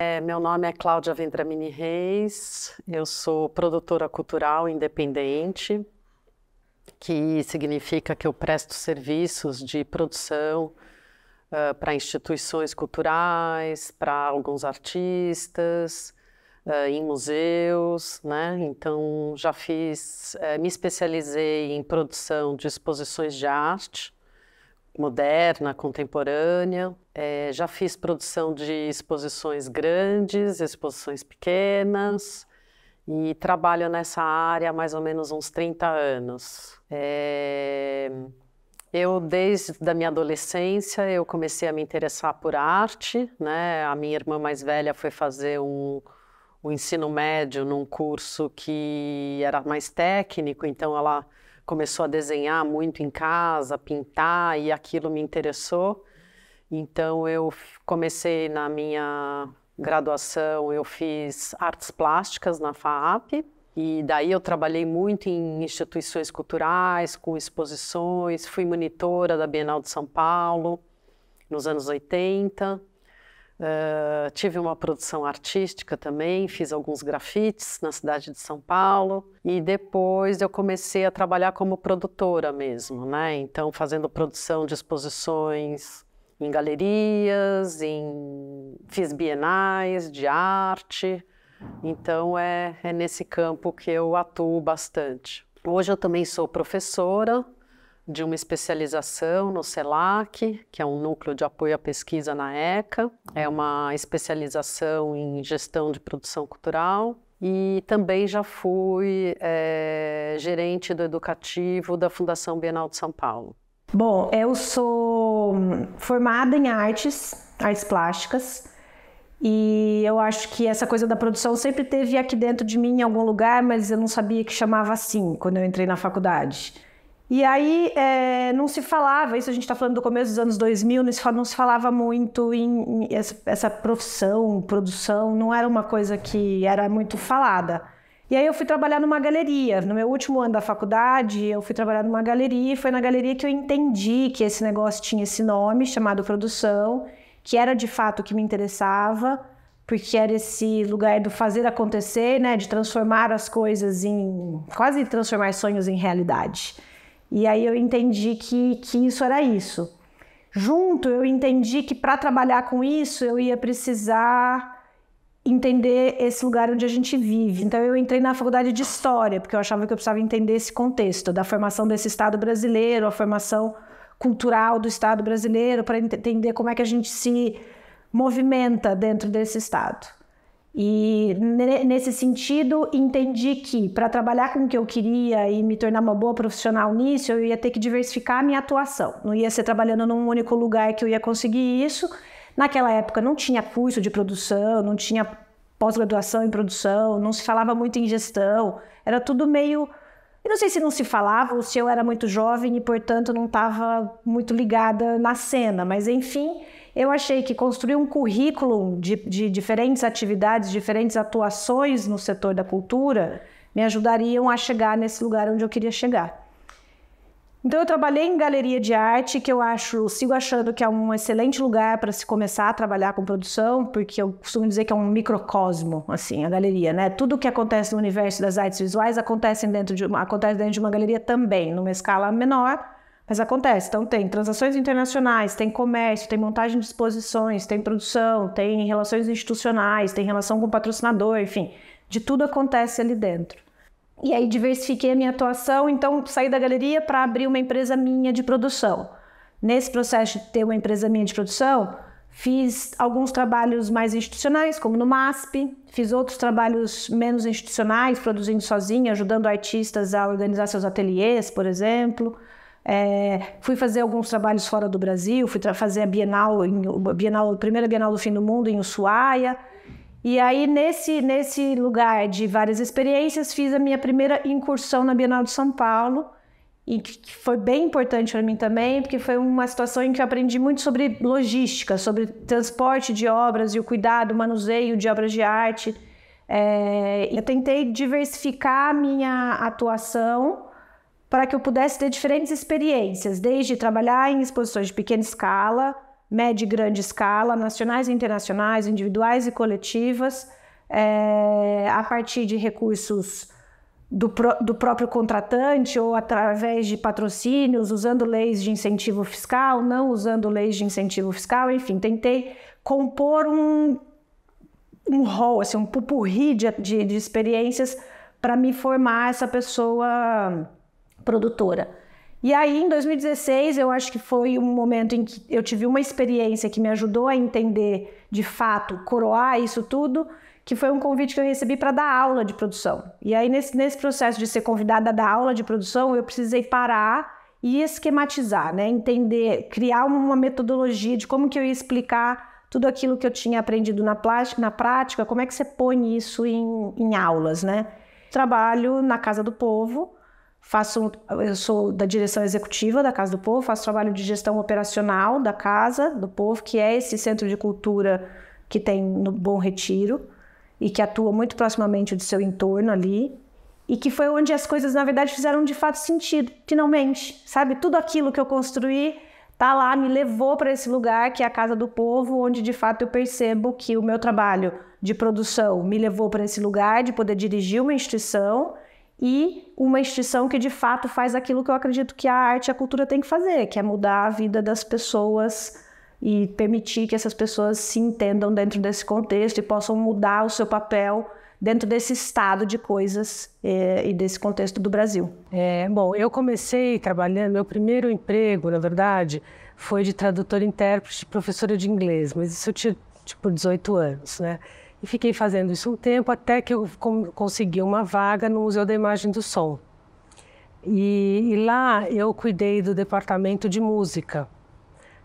É, meu nome é Cláudia Vendramini Reis, eu sou produtora cultural independente, que significa que eu presto serviços de produção uh, para instituições culturais, para alguns artistas, uh, em museus, né? Então já fiz, uh, me especializei em produção de exposições de arte moderna, contemporânea. É, já fiz produção de exposições grandes, exposições pequenas e trabalho nessa área há mais ou menos uns 30 anos. É, eu, desde a minha adolescência, eu comecei a me interessar por arte, né? A minha irmã mais velha foi fazer um, um ensino médio num curso que era mais técnico, então ela começou a desenhar muito em casa, pintar, e aquilo me interessou. Então eu comecei na minha graduação, eu fiz artes plásticas na FAAP, e daí eu trabalhei muito em instituições culturais, com exposições, fui monitora da Bienal de São Paulo nos anos 80. Uh, tive uma produção artística também, fiz alguns grafites na cidade de São Paulo e depois eu comecei a trabalhar como produtora mesmo, né? Então, fazendo produção de exposições em galerias, em... fiz bienais de arte. Então, é, é nesse campo que eu atuo bastante. Hoje eu também sou professora, de uma especialização no CELAC, que é um núcleo de apoio à pesquisa na ECA, é uma especialização em gestão de produção cultural. E também já fui é, gerente do educativo da Fundação Bienal de São Paulo. Bom, eu sou hum, formada em artes, artes plásticas, e eu acho que essa coisa da produção sempre teve aqui dentro de mim em algum lugar, mas eu não sabia que chamava assim quando eu entrei na faculdade. E aí é, não se falava, isso a gente está falando do começo dos anos 2000, não se, falava, não se falava muito em, em essa, essa, profissão, produção, não era uma coisa que era muito falada. E aí eu fui trabalhar numa galeria. No meu último ano da faculdade, eu fui trabalhar numa galeria e foi na galeria que eu entendi que esse negócio tinha esse nome chamado produção, que era de fato o que me interessava, porque era esse lugar do fazer acontecer, né, de transformar as coisas em quase transformar sonhos em realidade. E aí eu entendi que, que isso era isso. Junto, eu entendi que para trabalhar com isso eu ia precisar entender esse lugar onde a gente vive. Então eu entrei na faculdade de história, porque eu achava que eu precisava entender esse contexto da formação desse Estado brasileiro, a formação cultural do Estado brasileiro, para entender como é que a gente se movimenta dentro desse Estado. E nesse sentido, entendi que para trabalhar com o que eu queria e me tornar uma boa profissional nisso, eu ia ter que diversificar a minha atuação. Não ia ser trabalhando num único lugar que eu ia conseguir isso. Naquela época não tinha curso de produção, não tinha pós-graduação em produção, não se falava muito em gestão, era tudo meio. Eu não sei se não se falava ou se eu era muito jovem e, portanto, não estava muito ligada na cena, mas enfim, eu achei que construir um currículo de, de diferentes atividades, diferentes atuações no setor da cultura, me ajudariam a chegar nesse lugar onde eu queria chegar. Então eu trabalhei em galeria de arte, que eu acho, sigo achando que é um excelente lugar para se começar a trabalhar com produção, porque eu costumo dizer que é um microcosmo, assim, a galeria, né? Tudo o que acontece no universo das artes visuais acontece dentro de uma, acontece dentro de uma galeria também, numa escala menor, mas acontece, então tem transações internacionais, tem comércio, tem montagem de exposições, tem produção, tem relações institucionais, tem relação com patrocinador, enfim, de tudo acontece ali dentro. E aí diversifiquei a minha atuação, então saí da galeria para abrir uma empresa minha de produção. Nesse processo de ter uma empresa minha de produção, Fiz alguns trabalhos mais institucionais, como no MASP, fiz outros trabalhos menos institucionais, produzindo sozinha, ajudando artistas a organizar seus ateliês, por exemplo. É, fui fazer alguns trabalhos fora do Brasil, fui fazer a Bienal, Bienal, a primeira Bienal do Fim do Mundo em Ushuaia. E aí, nesse, nesse lugar de várias experiências, fiz a minha primeira incursão na Bienal de São Paulo, e que foi bem importante para mim também, porque foi uma situação em que eu aprendi muito sobre logística, sobre transporte de obras e o cuidado, o manuseio de obras de arte. É, eu tentei diversificar a minha atuação para que eu pudesse ter diferentes experiências, desde trabalhar em exposições de pequena escala, média e grande escala, nacionais e internacionais, individuais e coletivas, é, a partir de recursos do, pro, do próprio contratante ou através de patrocínios, usando leis de incentivo fiscal, não usando leis de incentivo fiscal, enfim, tentei compor um, um hall, assim, um pupurri de, de, de experiências para me formar essa pessoa produtora. E aí, em 2016, eu acho que foi um momento em que eu tive uma experiência que me ajudou a entender, de fato, coroar isso tudo, que foi um convite que eu recebi para dar aula de produção. E aí, nesse, nesse processo de ser convidada a dar aula de produção, eu precisei parar e esquematizar, né? entender, criar uma metodologia de como que eu ia explicar tudo aquilo que eu tinha aprendido na, plástica, na prática, como é que você põe isso em, em aulas, né? Trabalho na Casa do Povo, Faço, eu sou da direção executiva da Casa do Povo, faço trabalho de gestão operacional da Casa do Povo, que é esse centro de cultura que tem no Bom Retiro e que atua muito proximamente do seu entorno ali e que foi onde as coisas na verdade fizeram de fato sentido, finalmente, sabe? Tudo aquilo que eu construí tá lá, me levou para esse lugar que é a casa do povo, onde de fato eu percebo que o meu trabalho de produção me levou para esse lugar de poder dirigir uma instituição e uma instituição que de fato faz aquilo que eu acredito que a arte e a cultura tem que fazer, que é mudar a vida das pessoas e permitir que essas pessoas se entendam dentro desse contexto e possam mudar o seu papel dentro desse estado de coisas é, e desse contexto do Brasil. É, bom, eu comecei trabalhando, meu primeiro emprego, na verdade, foi de tradutora, intérprete, professora de inglês, mas isso eu tinha tipo 18 anos, né? E fiquei fazendo isso um tempo até que eu consegui uma vaga no Museu da Imagem do Som. E, e lá eu cuidei do departamento de música.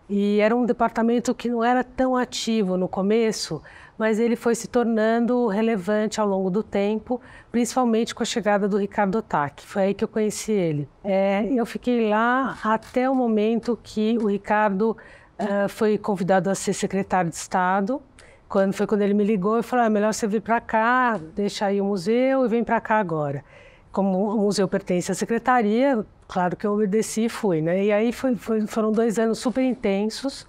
E era um departamento que não era tão ativo no começo, mas ele foi se tornando relevante ao longo do tempo, principalmente com a chegada do Ricardo Otac. Foi aí que eu conheci ele. É, eu fiquei lá até o momento que o Ricardo uh, foi convidado a ser secretário de Estado quando foi quando ele me ligou, eu falei: ah, melhor você vir para cá, deixa aí o museu e vem para cá agora. Como o museu pertence à secretaria, claro que eu obedeci e fui, né? E aí foi, foi, foram dois anos super intensos.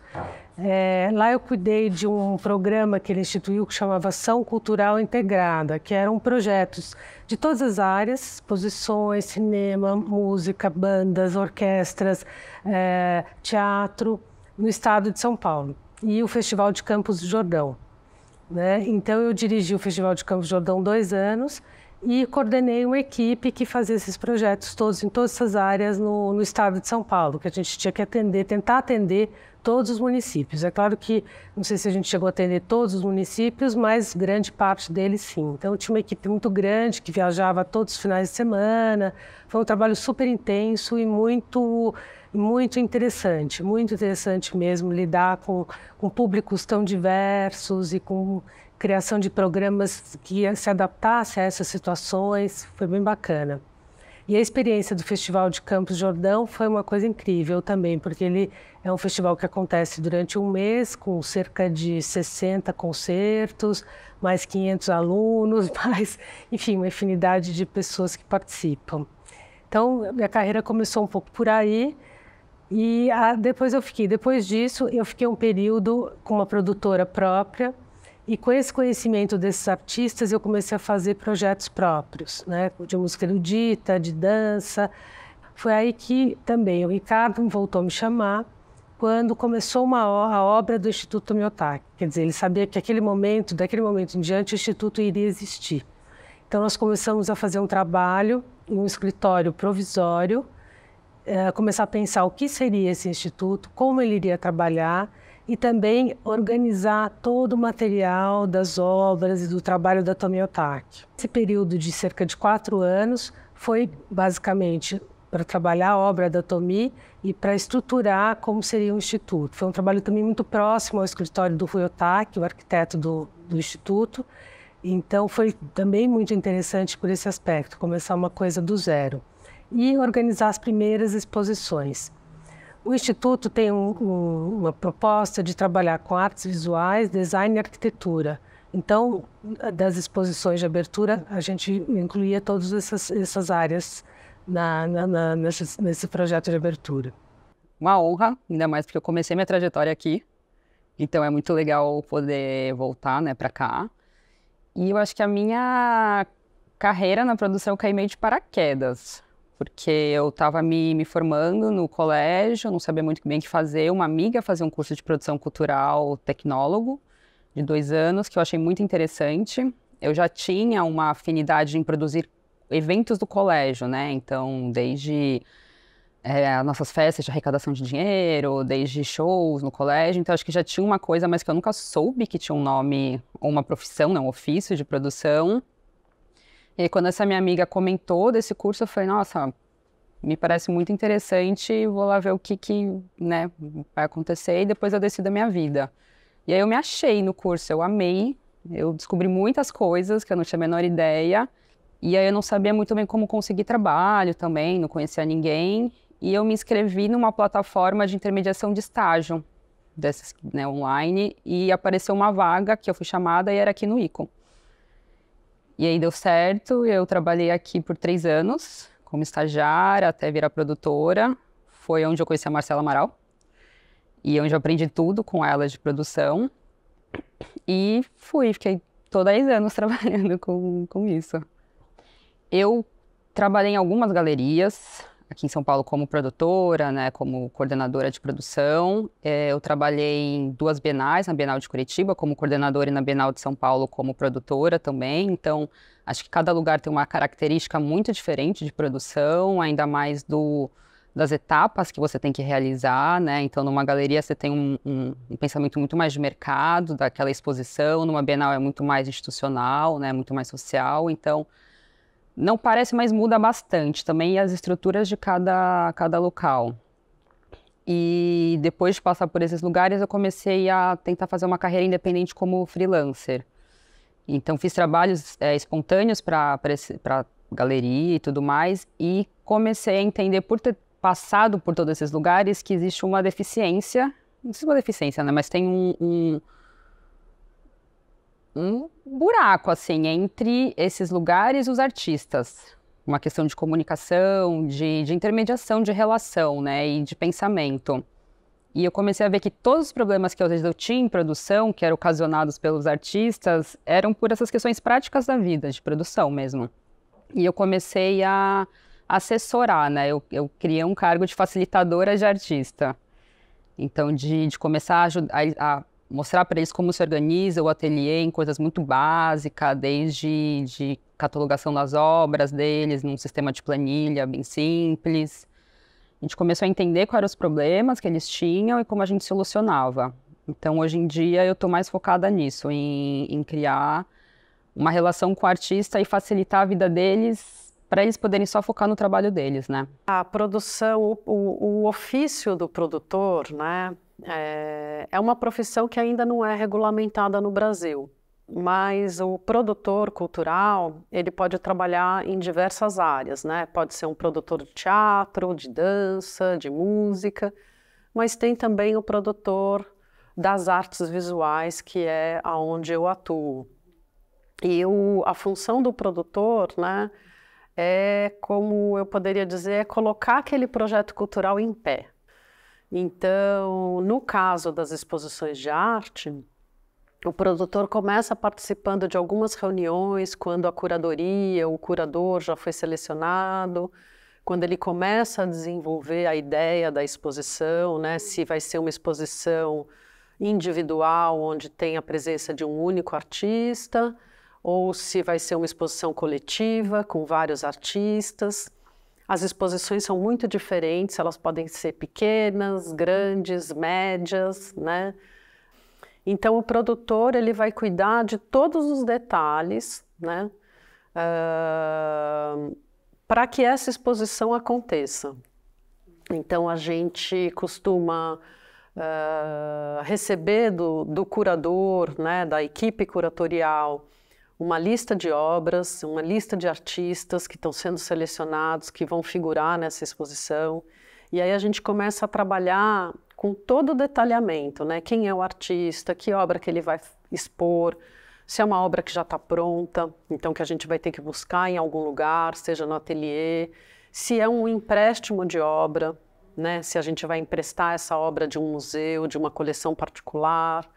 É, lá eu cuidei de um programa que ele instituiu que chamava Ação Cultural Integrada, que eram projetos de todas as áreas, exposições, cinema, música, bandas, orquestras, é, teatro, no estado de São Paulo. E o Festival de Campos do Jordão. Né? Então, eu dirigi o Festival de Campos Jordão dois anos e coordenei uma equipe que fazia esses projetos todos em todas essas áreas no, no estado de São Paulo, que a gente tinha que atender, tentar atender todos os municípios. É claro que não sei se a gente chegou a atender todos os municípios, mas grande parte deles sim. Então tinha uma equipe muito grande que viajava todos os finais de semana. Foi um trabalho super intenso e muito muito interessante, muito interessante mesmo lidar com, com públicos tão diversos e com criação de programas que se adaptassem a essas situações. Foi bem bacana. E a experiência do Festival de Campos Jordão foi uma coisa incrível também, porque ele é um festival que acontece durante um mês, com cerca de 60 concertos, mais 500 alunos, mais, enfim, uma infinidade de pessoas que participam. Então, minha carreira começou um pouco por aí. E a, ah, depois eu fiquei, depois disso, eu fiquei um período com uma produtora própria, e com esse conhecimento desses artistas, eu comecei a fazer projetos próprios, né? De música erudita, de dança. Foi aí que também o Ricardo voltou a me chamar quando começou uma, a obra do Instituto Tomiotaki. Quer dizer, ele sabia que aquele momento, daquele momento em diante, o Instituto iria existir. Então, nós começamos a fazer um trabalho em um escritório provisório, eh, começar a pensar o que seria esse instituto, como ele iria trabalhar e também organizar todo o material das obras e do trabalho da Tomiotaki. Esse período de cerca de quatro anos foi basicamente para trabalhar a obra da Tomi e para estruturar como seria o Instituto. Foi um trabalho também muito próximo ao escritório do Rui o arquiteto do, do Instituto, então foi também muito interessante por esse aspecto, começar uma coisa do zero. E organizar as primeiras exposições. O Instituto tem um, uma proposta de trabalhar com artes visuais, design e arquitetura. Então, das exposições de abertura, a gente incluía todas essas, essas áreas na, na, na, nesse, nesse projeto de abertura. Uma honra, ainda mais porque eu comecei minha trajetória aqui. Então, é muito legal poder voltar né, para cá. E eu acho que a minha carreira na produção caiu meio de paraquedas porque eu estava me, me formando no colégio, não sabia muito bem o que fazer. Uma amiga fazia um curso de produção cultural tecnólogo de dois anos, que eu achei muito interessante. Eu já tinha uma afinidade em produzir eventos do colégio, né? Então, desde é, nossas festas de arrecadação de dinheiro, desde shows no colégio. Então, acho que já tinha uma coisa, mas que eu nunca soube que tinha um nome, ou uma profissão, né? um ofício de produção. E aí, quando essa minha amiga comentou desse curso, eu falei, nossa, me parece muito interessante, vou lá ver o que, que né, vai acontecer e depois eu decido a minha vida. E aí eu me achei no curso, eu amei, eu descobri muitas coisas que eu não tinha a menor ideia, e aí eu não sabia muito bem como conseguir trabalho também, não conhecia ninguém, e eu me inscrevi numa plataforma de intermediação de estágio, dessas né, online, e apareceu uma vaga que eu fui chamada e era aqui no ICOM. E aí deu certo, eu trabalhei aqui por três anos, como estagiária, até virar produtora. Foi onde eu conheci a Marcela Amaral. E é onde eu aprendi tudo com ela de produção. E fui, fiquei todos 10 anos trabalhando com, com isso. Eu trabalhei em algumas galerias, aqui em São Paulo como produtora, né, como coordenadora de produção. É, eu trabalhei em duas bienais, na Bienal de Curitiba como coordenadora e na Bienal de São Paulo como produtora também. Então, acho que cada lugar tem uma característica muito diferente de produção, ainda mais do das etapas que você tem que realizar, né? Então, numa galeria você tem um, um, um pensamento muito mais de mercado, daquela exposição. Numa Bienal é muito mais institucional, né? Muito mais social. Então não parece, mas muda bastante também as estruturas de cada, cada local. E depois de passar por esses lugares, eu comecei a tentar fazer uma carreira independente como freelancer. Então, fiz trabalhos é, espontâneos para galeria e tudo mais, e comecei a entender, por ter passado por todos esses lugares, que existe uma deficiência não sei se é uma deficiência, né? mas tem um, um, um buraco assim entre esses lugares e os artistas. Uma questão de comunicação, de, de intermediação de relação né, e de pensamento. E eu comecei a ver que todos os problemas que às vezes eu tinha em produção, que eram ocasionados pelos artistas, eram por essas questões práticas da vida, de produção mesmo. E eu comecei a assessorar, né? Eu, eu criei um cargo de facilitadora de artista. Então, de, de começar a, ajudar, a, a mostrar para eles como se organiza o ateliê em coisas muito básicas, desde de catalogação das obras deles, num sistema de planilha bem simples. A gente começou a entender quais eram os problemas que eles tinham e como a gente solucionava. Então, hoje em dia, eu estou mais focada nisso, em, em criar uma relação com o artista e facilitar a vida deles para eles poderem só focar no trabalho deles, né? A produção, o, o, o, ofício do produtor, né? É, é uma profissão que ainda não é regulamentada no Brasil, mas o produtor cultural ele pode trabalhar em diversas áreas, né? Pode ser um produtor de teatro, de dança, de música, mas tem também o produtor das artes visuais que é aonde eu atuo. E o, a função do produtor, né, é como eu poderia dizer, é colocar aquele projeto cultural em pé. Então, no caso das exposições de arte, o produtor começa participando de algumas reuniões quando a curadoria, o curador já foi selecionado, quando ele começa a desenvolver a ideia da exposição, né? Se vai ser uma exposição individual, onde tem a presença de um único artista, ou se vai ser uma exposição coletiva com vários artistas. As exposições são muito diferentes, elas podem ser pequenas, grandes, médias, né? Então o produtor ele vai cuidar de todos os detalhes, né? Uh, ah, para que essa exposição aconteça. Então a gente costuma uh, receber do, do curador, né, da equipe curatorial, uma lista de obras, uma lista de artistas que estão sendo selecionados, que vão figurar nessa exposição. E aí a gente começa a trabalhar com todo o detalhamento, né? Quem é o artista, que obra que ele vai expor, se é uma obra que já está pronta, então que a gente vai ter que buscar em algum lugar, seja no ateliê, se é um empréstimo de obra, né? Se a gente vai emprestar essa obra de um museu, de uma coleção particular.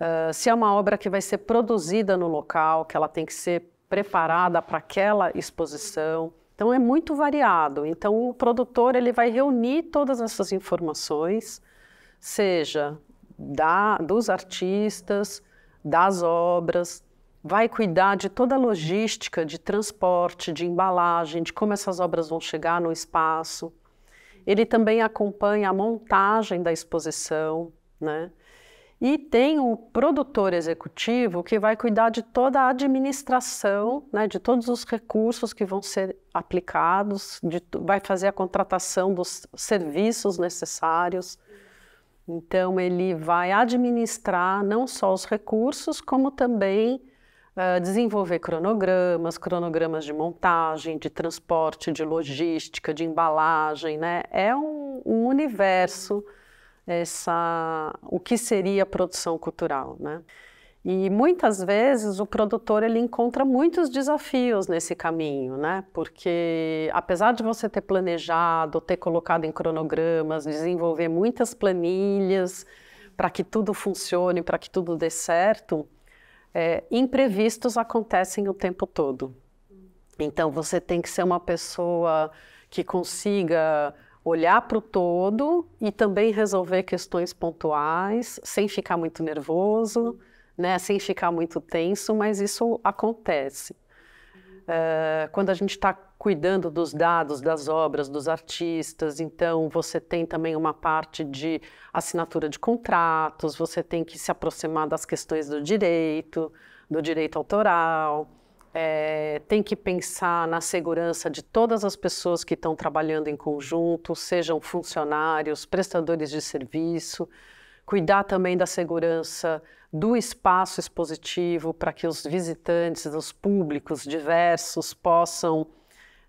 Ah, se é uma obra que vai ser produzida no local, que ela tem que ser preparada para aquela exposição. Então é muito variado. Então o produtor ele vai reunir todas essas informações, seja da, dos artistas, das obras, vai cuidar de toda a logística de transporte, de embalagem, de como essas obras vão chegar no espaço. Ele também acompanha a montagem da exposição, né? E tem o produtor executivo que vai cuidar de toda a administração, né, de todos os recursos que vão ser aplicados, de, vai fazer a contratação dos serviços necessários. Então, ele vai administrar não só os recursos, como também uh, desenvolver cronogramas, cronogramas de montagem, de transporte, de logística, de embalagem. Né? É um, um universo essa, o que seria produção cultural, né? E muitas vezes o produtor ele encontra muitos desafios nesse caminho, né? Porque apesar de você ter planejado, ter colocado em cronogramas, desenvolver muitas planilhas para que tudo funcione, para que tudo dê certo, é, imprevistos acontecem o tempo todo. Então você tem que ser uma pessoa que consiga olhar para o todo e também resolver questões pontuais, sem ficar muito nervoso, né, sem ficar muito tenso, mas isso acontece. É, quando a gente está cuidando dos dados, das obras, dos artistas, então você tem também uma parte de assinatura de contratos, você tem que se aproximar das questões do direito, do direito autoral é, tem que pensar na segurança de todas as pessoas que estão trabalhando em conjunto, sejam funcionários, prestadores de serviço, cuidar também da segurança do espaço expositivo para que os visitantes, os públicos diversos possam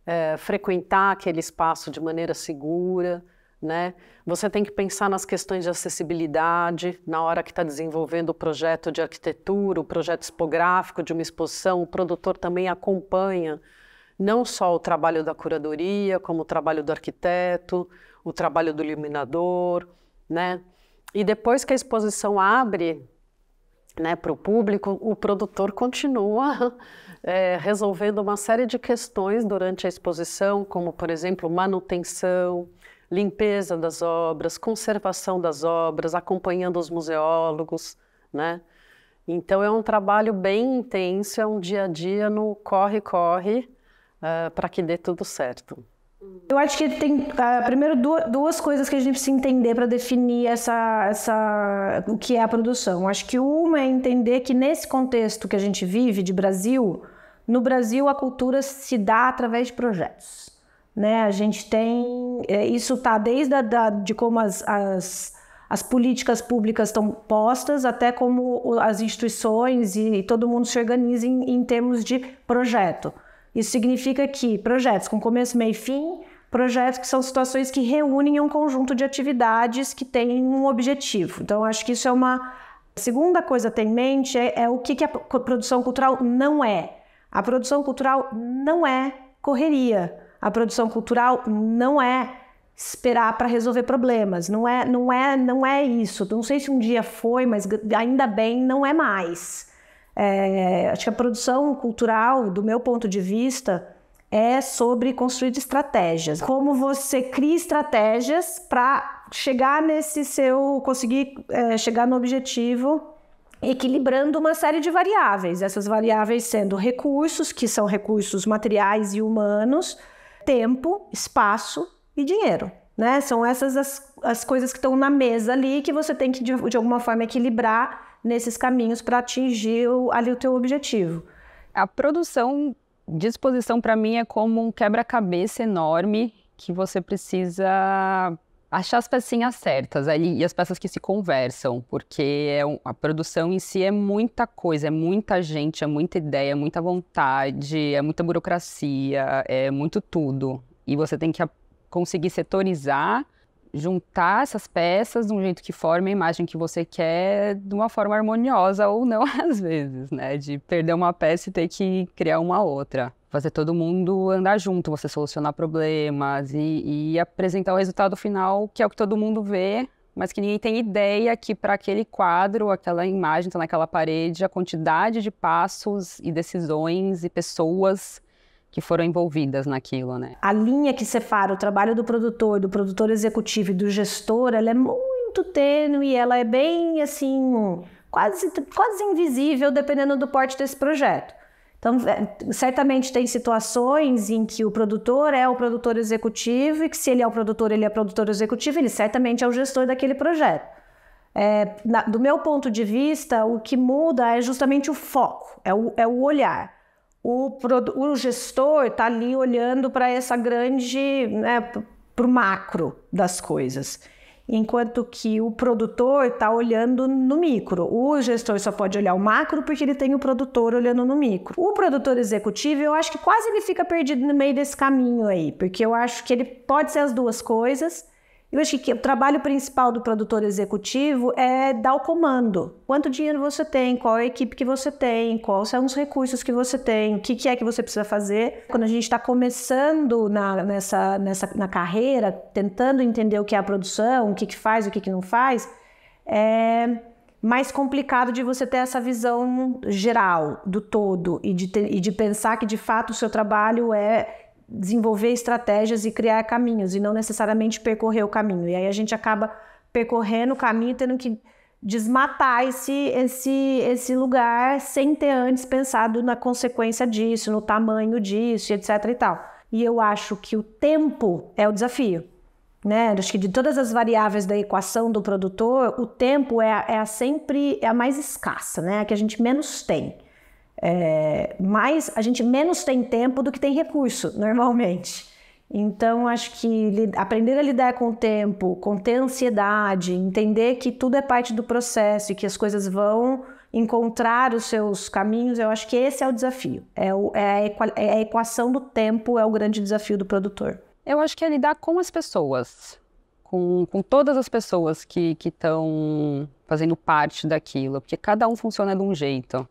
é, frequentar aquele espaço de maneira segura né? Você tem que pensar nas questões de acessibilidade na hora que está desenvolvendo o projeto de arquitetura, o projeto expográfico de uma exposição. O produtor também acompanha não só o trabalho da curadoria, como o trabalho do arquiteto, o trabalho do iluminador, né? E depois que a exposição abre né, para o público, o produtor continua é, resolvendo uma série de questões durante a exposição, como, por exemplo, manutenção, limpeza das obras, conservação das obras, acompanhando os museólogos, né? Então é um trabalho bem intenso, é um dia a dia no corre-corre uh, eh, para que dê tudo certo. Eu acho que tem, uh, primeiro, duas, duas, coisas que a gente precisa entender para definir essa, essa, o que é a produção. Acho que uma é entender que nesse contexto que a gente vive de Brasil, no Brasil a cultura se dá através de projetos. Né? A gente tem. É, isso tá desde a, da, de como as, as, as políticas públicas estão postas, até como as instituições e, e todo mundo se organiza em, em termos de projeto. Isso significa que projetos com começo, meio e fim, projetos que são situações que reúnem um conjunto de atividades que têm um objetivo. Então, acho que isso é uma. A segunda coisa a ter em mente é, é o que, que a produção cultural não é. A produção cultural não é correria. A produção cultural não é esperar para resolver problemas, não é, não é, não é isso. Não sei se um dia foi, mas ainda bem não é mais. É, acho que a produção cultural, do meu ponto de vista, é sobre construir estratégias. Como você cria estratégias para chegar nesse seu. conseguir é, chegar no objetivo equilibrando uma série de variáveis. Essas variáveis sendo recursos, que são recursos materiais e humanos, tempo, espaço e dinheiro. Né? São essas as, as coisas que estão na mesa ali que você tem que, de, de alguma forma, equilibrar nesses caminhos para atingir o, ali o teu objetivo. A produção de exposição, para mim, é como um quebra-cabeça enorme que você precisa achar as pecinhas certas ali e as peças que se conversam, porque é um, a produção em si é muita coisa, é muita gente, é muita ideia, é muita vontade, é muita burocracia, é muito tudo. E você tem que conseguir setorizar juntar essas peças de um jeito que forme a imagem que você quer de uma forma harmoniosa ou não às vezes, né? De perder uma peça e ter que criar uma outra. Fazer todo mundo andar junto, você solucionar problemas e, e apresentar o resultado final, que é o que todo mundo vê, mas que ninguém tem ideia que para aquele quadro, aquela imagem está naquela parede, a quantidade de passos e decisões e pessoas que foram envolvidas naquilo, né? A linha que separa o trabalho do produtor, do produtor executivo e do gestor, ela é muito tênue, ela é bem assim, quase, quase invisível dependendo do porte desse projeto. Então, é, certamente tem situações em que o produtor é o produtor executivo e que se ele é o produtor, ele é produtor executivo, ele certamente é o gestor daquele projeto. É, na, do meu ponto de vista, o que muda é justamente o foco, é o, é o olhar o, o gestor está ali olhando para essa grande, né, para o macro das coisas, enquanto que o produtor está olhando no micro. O gestor só pode olhar o macro porque ele tem o produtor olhando no micro. O produtor executivo, eu acho que quase ele fica perdido no meio desse caminho aí, porque eu acho que ele pode ser as duas coisas eu acho que o trabalho principal do produtor executivo é dar o comando. Quanto dinheiro você tem, qual é a equipe que você tem, quais são os recursos que você tem, o que, que é que você precisa fazer. Quando a gente está começando na, nessa, nessa, na carreira, tentando entender o que é a produção, o que, que faz, o que, que não faz, é mais complicado de você ter essa visão geral do todo e de, ter, e de pensar que de fato o seu trabalho é desenvolver estratégias e criar caminhos e não necessariamente percorrer o caminho. E aí a gente acaba percorrendo o caminho tendo que desmatar esse, esse, esse lugar sem ter antes pensado na consequência disso, no tamanho disso, etc e tal. E eu acho que o tempo é o desafio. Né? Acho que de todas as variáveis da equação do produtor, o tempo é é a sempre é a mais escassa, né? a que a gente menos tem. É, mas a gente menos tem tempo do que tem recurso, normalmente. Então, acho que aprender a lidar com o tempo, conter ansiedade, entender que tudo é parte do processo e que as coisas vão encontrar os seus caminhos, eu acho que esse é o desafio. É, o, é, a, é a equação do tempo, é o grande desafio do produtor. Eu acho que é lidar com as pessoas, com, com todas as pessoas que estão fazendo parte daquilo, porque cada um funciona de um jeito.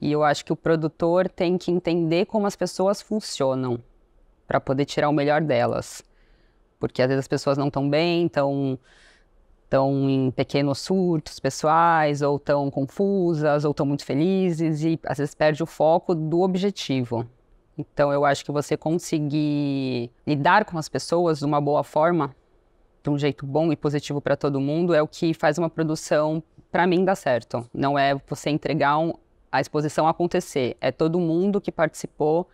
E eu acho que o produtor tem que entender como as pessoas funcionam para poder tirar o melhor delas. Porque às vezes as pessoas não estão bem, estão tão em pequenos surtos pessoais, ou estão confusas, ou estão muito felizes, e às vezes perde o foco do objetivo. Então, eu acho que você conseguir lidar com as pessoas de uma boa forma, de um jeito bom e positivo para todo mundo, é o que faz uma produção, para mim, dar certo. Não é você entregar um, a exposição acontecer, é todo mundo que participou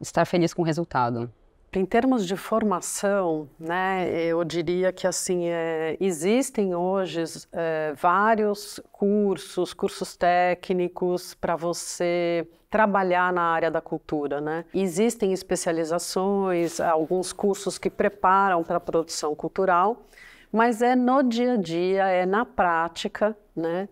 estar feliz com o resultado. Em termos de formação, né, eu diria que assim é, existem hoje é, vários cursos, cursos técnicos para você trabalhar na área da cultura, né? Existem especializações, alguns cursos que preparam para a produção cultural, mas é no dia a dia, é na prática, né?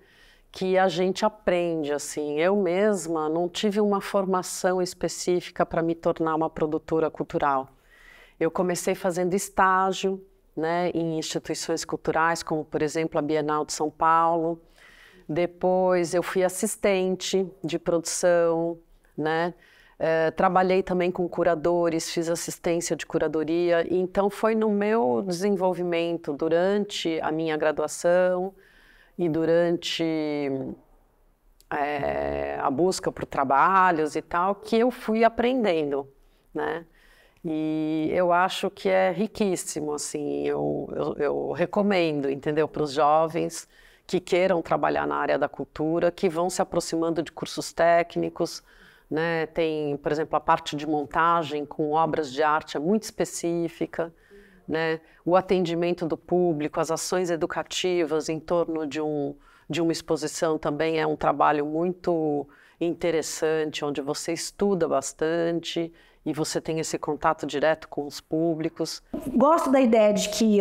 que a gente aprende assim. Eu mesma não tive uma formação específica para me tornar uma produtora cultural. Eu comecei fazendo estágio, né, em instituições culturais, como por exemplo a Bienal de São Paulo. Depois eu fui assistente de produção, né? Eh, trabalhei também com curadores, fiz assistência de curadoria. Então, foi no meu desenvolvimento durante a minha graduação e durante é, a busca por trabalhos e tal, que eu fui aprendendo, né? E eu acho que é riquíssimo, assim, eu, eu, eu recomendo, entendeu, para os jovens que queiram trabalhar na área da cultura, que vão se aproximando de cursos técnicos, né? Tem, por exemplo, a parte de montagem com obras de arte é muito específica, né, o atendimento do público, as ações educativas em torno de, um, de uma exposição também é um trabalho muito interessante, onde você estuda bastante e você tem esse contato direto com os públicos. Gosto da ideia de que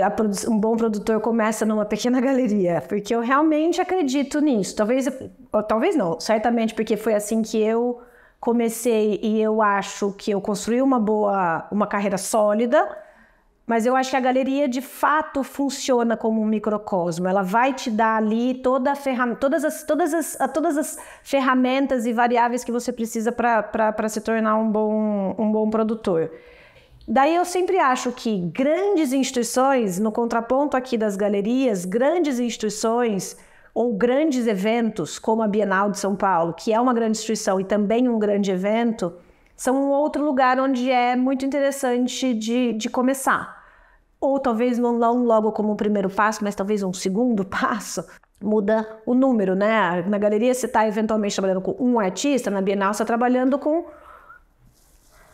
um bom produtor começa numa pequena galeria, porque eu realmente acredito nisso. Talvez, talvez não, certamente porque foi assim que eu comecei e eu acho que eu construí uma boa, uma carreira sólida mas eu acho que a galeria de fato funciona como um microcosmo. Ela vai te dar ali toda todas, as, todas, as, todas as ferramentas e variáveis que você precisa para se tornar um bom, um bom produtor. Daí eu sempre acho que grandes instituições, no contraponto aqui das galerias, grandes instituições ou grandes eventos, como a Bienal de São Paulo, que é uma grande instituição e também um grande evento, são um outro lugar onde é muito interessante de, de começar ou talvez não logo como um primeiro passo, mas talvez um segundo passo, muda o número, né? Na galeria você está eventualmente trabalhando com um artista, na Bienal você está trabalhando com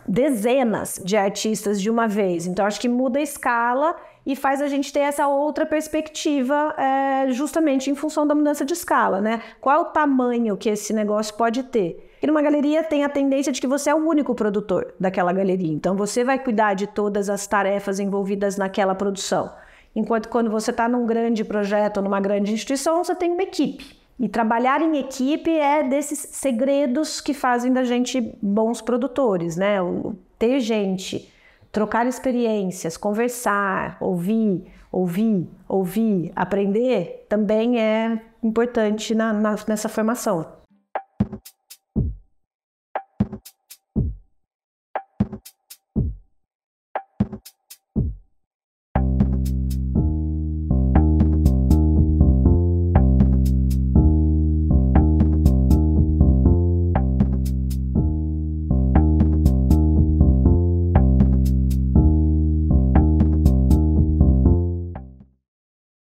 dezenas de artistas de uma vez. Então acho que muda a escala e faz a gente ter essa outra perspectiva, é, justamente em função da mudança de escala, né? Qual é o tamanho que esse negócio pode ter? E numa galeria tem a tendência de que você é o único produtor daquela galeria. Então você vai cuidar de todas as tarefas envolvidas naquela produção. Enquanto quando você está num grande projeto, numa grande instituição, você tem uma equipe. E trabalhar em equipe é desses segredos que fazem da gente bons produtores, né? ter gente, trocar experiências, conversar, ouvir, ouvir, ouvir, aprender também é importante na, na, nessa formação.